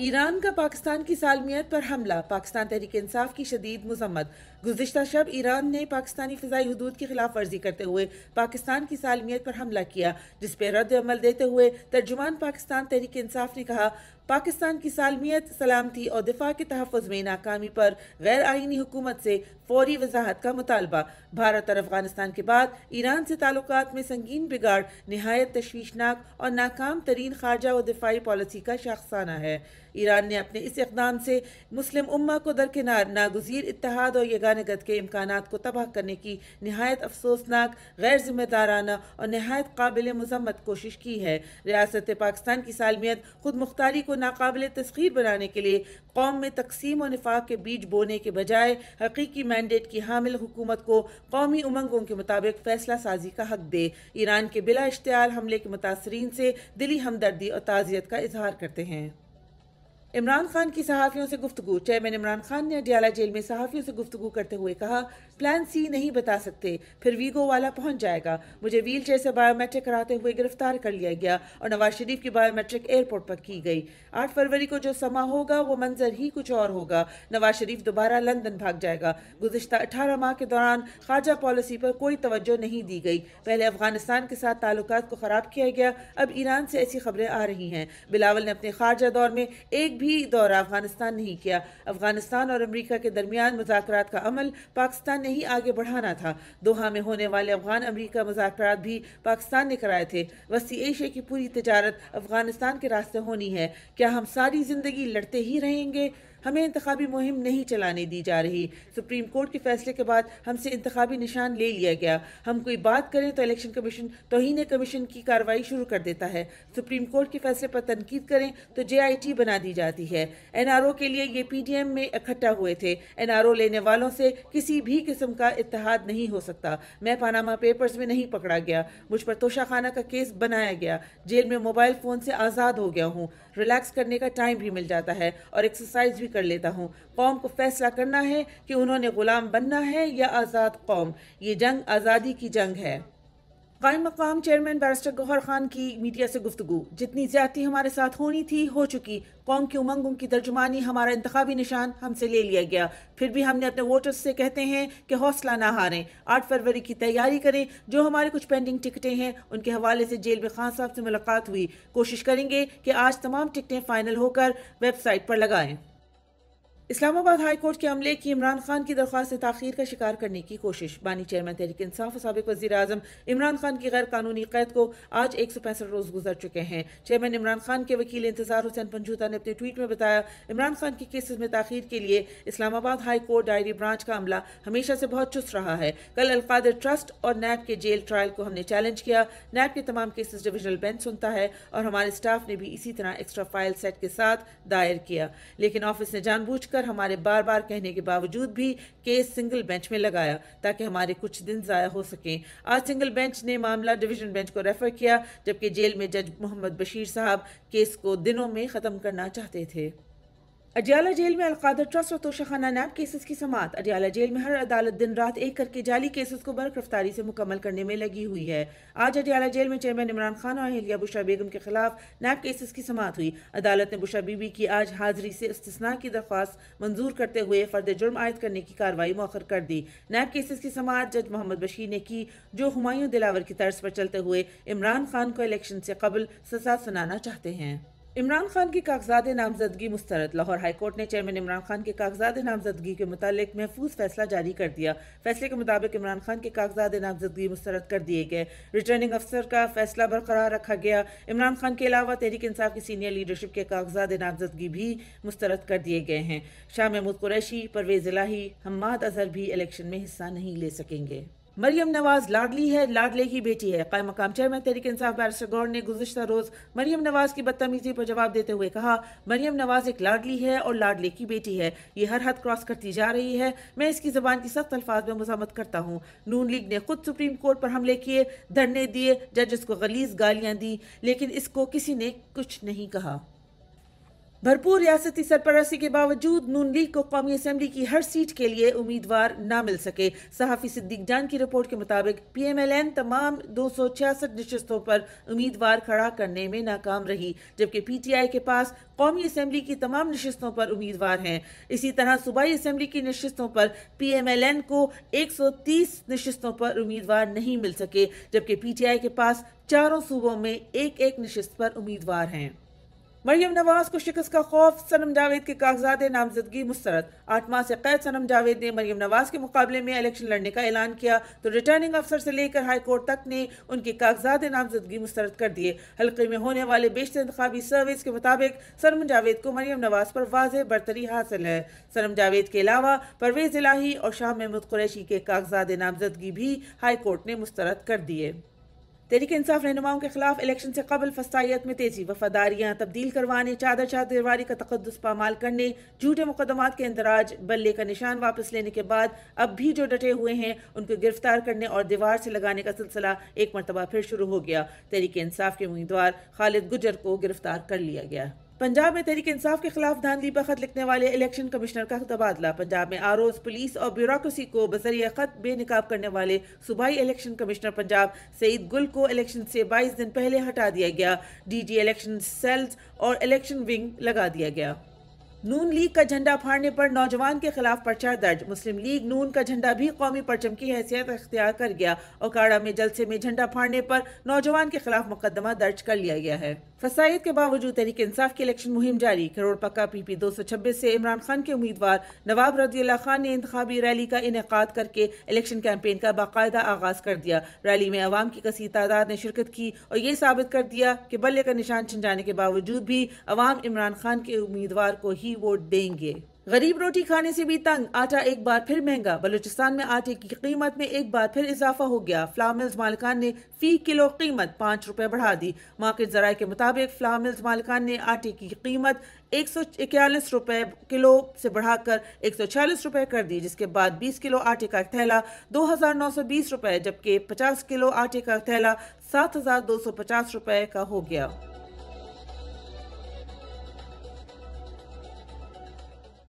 Iran का पाकिस्तान की सालमियत पर हमला पाकिस्तान तहरीक इंसाफ की शदीद मजम्मत गुजशत शब ईरान ने पाकिस्तानी फ़जाई हदूद की खिलाफ वर्जी करते हुए पाकिस्तान की सालमियत पर हमला किया जिस पर रद्द अमल देते हुए तर्जुमान पाकिस्तान तहरीक इंसाफ ने कहा पाकिस्तान की सालमियत सलामती और दिफा के तहफ़ में नाकामी पर गैर आइनी हुकूमत से फौरी वजाहत का मुतालबा भारत और अफगानिस्तान के बाद ईरान से ताल्लुक में संगीन बिगाड़ नहायत तशवीशनाक और नाकाम तरीन खारजा और दिफाई पॉलिसी का शाखसाना है ईरान ने अपने इस इकदाम से मुस्लिम उम्मा को दरकिनार नागजीर इतिहाद और यगानगत के इम्कान को तबाह करने की नहायत अफसोसनाक गैर जिम्मेदाराना और नहायत काबिल मजम्मत कोशिश की है रियासत पाकिस्तान की सालमियत खुद मुख्तारी को नाकबिल तस्खीर बनाने के लिए कौम में तकसीम और निफाक के बीच बोने के बजाय हकीकी मैंडेट की हामिल हुकूमत को कौमी उमंगों के मुताबिक फैसला साजी का हक दे ईरान के बिला इश्तियाल हमले के मुतासरीन से दिली हमदर्दी और ताज़ियत का इजहार करते हैं इमरान खान की सहाफ़ियों से गुफ्तु चेयरमैन इमरान खान ने अडियाला जेल में सहाफ़ियों से गुफ्तु करते हुए कहा प्लान सी नहीं बता सकते फिर वीगो वाला पहुंच जाएगा मुझे व्हील चेयर से बायोमेट्रिक कराते हुए गिरफ्तार कर लिया गया और नवाज शरीफ की बायोमेट्रिक एयरपोर्ट पर की गई आठ फरवरी को जो समा होगा वो मंजर ही कुछ और होगा नवाज शरीफ दोबारा लंदन भाग जाएगा गुजशत अठारह माह के दौरान खारजा पॉलिसी पर कोई तवज्जो नहीं दी गई पहले अफगानिस्तान के साथ ताल्लुक को ख़राब किया गया अब ईरान से ऐसी खबरें आ रही हैं बिलावल ने अपने खारजा दौर में एक भी दौरा अफगानिस्तान नहीं किया अफगानिस्तान और अमरीका के दरमियान मुजाकर का अमल पाकिस्तान ने ही आगे बढ़ाना था दोहा में होने वाले अफगान अमरीका मुजाकर भी पाकिस्तान ने कराए थे वसी एशिया की पूरी तजारत अफगानिस्तान के रास्ते होनी है क्या हम सारी ज़िंदगी लड़ते ही रहेंगे हमें इंतबी मुहिम नहीं चलाने दी जा रही सुप्रीम कोर्ट के फैसले के बाद हमसे इंतबी निशान ले लिया गया हम कोई बात करें तो इलेक्शन कमीशन तोहन कमीशन की कार्रवाई शुरू कर देता है सुप्रीम कोर्ट के फैसले पर तनकीद करें तो जे आई टी बना दी जाती है एन आर ओ के लिए ये पी डी एम में इकट्ठा हुए थे एन आर ओ लेने वालों से किसी भी किस्म का इतिहाद नहीं हो सकता मैं पानामा पेपर्स में नहीं पकड़ा गया मुझ पर तोशाखाना का केस बनाया गया जेल में मोबाइल फ़ोन से आज़ाद हो गया हूँ रिलैक्स करने का टाइम भी मिल जाता है और एक्सरसाइज भी कर कर लेता हूँ कौम को फ़ैसला करना है कि उन्होंने ग़ुलाम बनना है या आज़ाद कौम ये जंग आज़ादी की जंग है कायम मकाम चेयरमैन बैरिस्टर गौहर खान की मीडिया से गुफ्तु जितनी ज्यादा हमारे साथ होनी थी हो चुकी कौम की उमंगों की तर्जुमानी हमारा इंतबी निशान हमसे ले लिया गया फिर भी हमने अपने वोटर्स से कहते हैं कि हौसला ना हारें आठ फरवरी की तैयारी करें जो हमारे कुछ पेंडिंग टिकटें हैं उनके हवाले से जेल में खान साहब से मुलाकात हुई कोशिश करेंगे कि आज तमाम टिकटें फ़ाइनल होकर वेबसाइट पर लगाएं इस्लामाबाद हाई कोर्ट के अमले की इमरान खान की दरख्वास्त तखिर का शिकार करने की कोशिश बानी चेयरमैन तहरीक इंसाफ और सबक वजी अजम इमरान खान की गैर कानूनी कैद को आज एक सौ पैंसठ रोज गुजर चुके हैं चेयरमैन इमरान खान के वकील इंतजार हुसैन पंजूता ने अपने ट्वीट में बताया इमरान खान के केसेस में तखीर के लिए Islamabad high court diary branch का अमला हमेशा से बहुत चुस्त रहा है कल अलकादर ट्रस्ट और नैब के जेल ट्रायल को हमने चैलेंज किया नैब के तमाम केसेज डिविजनल बेंच सुनता है और हमारे स्टाफ ने भी इसी तरह एक्स्ट्रा फाइल सेट के साथ दायर किया लेकिन ऑफिस ने जानबूझ कर कर हमारे बार बार कहने के बावजूद भी केस सिंगल बेंच में लगाया ताकि हमारे कुछ दिन ज़ाया हो सकें आज सिंगल बेंच ने मामला डिवीजन बेंच को रेफ़र किया जबकि जेल में जज मोहम्मद बशीर साहब केस को दिनों में ख़त्म करना चाहते थे अडियाला जेल में अलकादर ट्रस्ट और तोशाखाना नैब केसेस की समात अडियाला जेल में हर अदालत दिन रात एक करके जाली केसेस को बर्क रफ्तारी से मुकम्मल करने में लगी हुई है आज अडियाला जेल में चेयरमैन इमरान खान और अहलिया बुशा बेगम के खिलाफ नैब केसेस की समात हुई अदालत ने बुशा बीबी की आज हाजिरी से इस्तना की दरख्वास्त मंजूर करते हुए फर्द जुर्म आयद करने की कार्रवाई मौखर कर दी नैब केसेस की समात जज मोहम्मद बशीर ने की जो हमायूं दिलावर की तर्ज पर चलते हुए इमरान खान को इलेक्शन से कबल सजा सुनाना चाहते हैं इमरान खान की कागजात नामजदगी मुस्तरद लाहौर हाईकोर्ट ने चेयरमैन इमरान खान के कागजात नामजदगी के मुतालिक महफूज फैसला जारी कर दिया फैसले के मुताबिक इमरान खान के कागजात नामजदगी मुस्तरद कर दिए गए रिटर्निंग अफसर का फैसला बरकरार रखा गया इमरान खान के अलावा तहरीक इंसाफ की सीनियर लीडरशिप के कागजात नामजदगी भी मुस्तरद कर दिए गए हैं शाह महमूद कुरैशी परवेज इलाही हमाद अजहर भी इलेक्शन में हिस्सा नहीं ले सकेंगे मरीम नवाज़ लाडली है लाडले की बेटी है कायम मकाम चेयरमैन तहरीक इंसाफ बैरिस्टर गौर ने गुजशत रोज़ मरीम नवाज़ की बदतमीज़ी पर जवाब देते हुए कहा मरीम नवाज़ एक लाडली है और लाडले की बेटी है ये हर हद क्रॉस करती जा रही है मैं इसकी ज़बान की सख्त अल्फाज में मजामत करता हूँ नून लीग ने खुद सुप्रीम कोर्ट पर हमले किए धरने दिए जजेस को गलीज गालियाँ दी लेकिन इसको किसी ने कुछ नहीं कहा भरपूर रियासती सरपरस्ती के बावजूद नून लीग को कौमी असम्बली की हर सीट के लिए उम्मीदवार ना मिल सके सहाफ़ी सिद्दीक जान की रिपोर्ट के मुताबिक पी एम एल एन तमाम दो सौ छियासठ नशस्तों पर उम्मीदवार खड़ा करने में नाकाम रही जबकि पी टी आई के पास कौमी असम्बली की तमाम नशस्तों पर उम्मीदवार हैं इसी तरह सूबाई असम्बली की नशस्तों पर पी एम एल एन को एक सौ तीस नशस्तों पर उम्मीदवार नहीं मिल सके जबकि पी टी आई के पास चारों सूबों में एक एक नशस्त पर उम्मीदवार हैं मरियम नवाज को शिकस्त का खौफ सनम जावेद के कागजात नामजदगी मुस्तरद आठ माह से कैद सनम जावेद ने मरियम नवाज के मुकाबले में इलेक्शन लड़ने का ऐलान किया तो रिटर्निंग अफसर से लेकर हाई कोर्ट तक ने उनके कागजात नामजदगी मुस्तरद कर दिए हल्के में होने वाले बेशतर इंतबी सर्विस के मुताबिक सनम जावेद को मरियम नवाज पर वाज बरतरी हासिल है सनम जावेद के अलावा परवेज इलाही और शाह महमूद कुरैशी के कागजात नामजदगी भी हाईकोर्ट ने मुस्तरद कर दिए तहरीक इंसाफ रहनुमाओं के खिलाफ इलेक्शन से कबल फसाइत में तेजी वफादारियाँ तब्दील करवाने चादर चादरवारी का तकदस पामाल करने झूठे मुकदमा के अंदराज बल्ले का निशान वापस लेने के बाद अब भी जो डटे हुए हैं उनको गिरफ्तार करने और दीवार से लगाने का सिलसिला एक मरतबा फिर शुरू हो गया तहरीक इंसाफ के उम्मीदवार खालिद गुजर को गिरफ्तार कर लिया गया पंजाब में तहरीक इंसाफ के खिलाफ धांधली पर खत लिखने वाले इलेक्शन कमिश्नर का तबादला पंजाब में आरोज पुलिस और ब्यूरोक्रेसी को बजरिया खत बेनकाब करने वाले सूबाई इलेक्शन कमिश्नर पंजाब सईद गुल को इलेक्शन से 22 दिन पहले हटा दिया गया डीजी इलेक्शन सेल्स और इलेक्शन विंग लगा दिया गया नून लीग का झंडा फाड़ने पर नौजवान के खिलाफ पर्चा दर्ज मुस्लिम लीग नून का झंडा भी कौमी परचम की हैसियत अख्तियार कर गया काड़ा में जलसे में झंडा फाड़ने पर नौजवान के खिलाफ मुकदमा दर्ज कर लिया गया है फसाइद के बावजूद तरीके इंसाफ की इलेक्शन मुहिम जारी करोड़ पक्का पी दो सौ छब्बीस से इमरान खान के उम्मीदवार नवाब रजील्ला खान ने इंतबी रैली का इनका करके इलेक्शन कैंपेन का बाकायदा आगाज कर दिया रैली में आवाम की कसी तादाद ने शिरकत की और ये साबित कर दिया कि बल्ले का निशान छिन जाने के बावजूद भी अवाम इमरान खान के उम्मीदवार को ही ही वोट देंगे गरीब रोटी खाने से भी तंग आटा एक बार फिर महंगा बलूचिस्तान में आटे की कीमत में एक बार फिर इजाफा हो गया फ्लामिल्स मालकान ने फी किलो कीमत पाँच रूपए बढ़ा दी मार्केट जराये के मुताबिक फ्लामिल्स मालकान ने आटे की कीमत एक सौ इक्यालीस रूपए किलो से बढ़ाकर एक सौ छियालीस रूपए कर दी जिसके बाद बीस किलो आटे का थैला दो हज़ार नौ सौ बीस रूपए जबकि पचास किलो आटे का थैला सात हज़ार दो सौ पचास रूपए का हो गया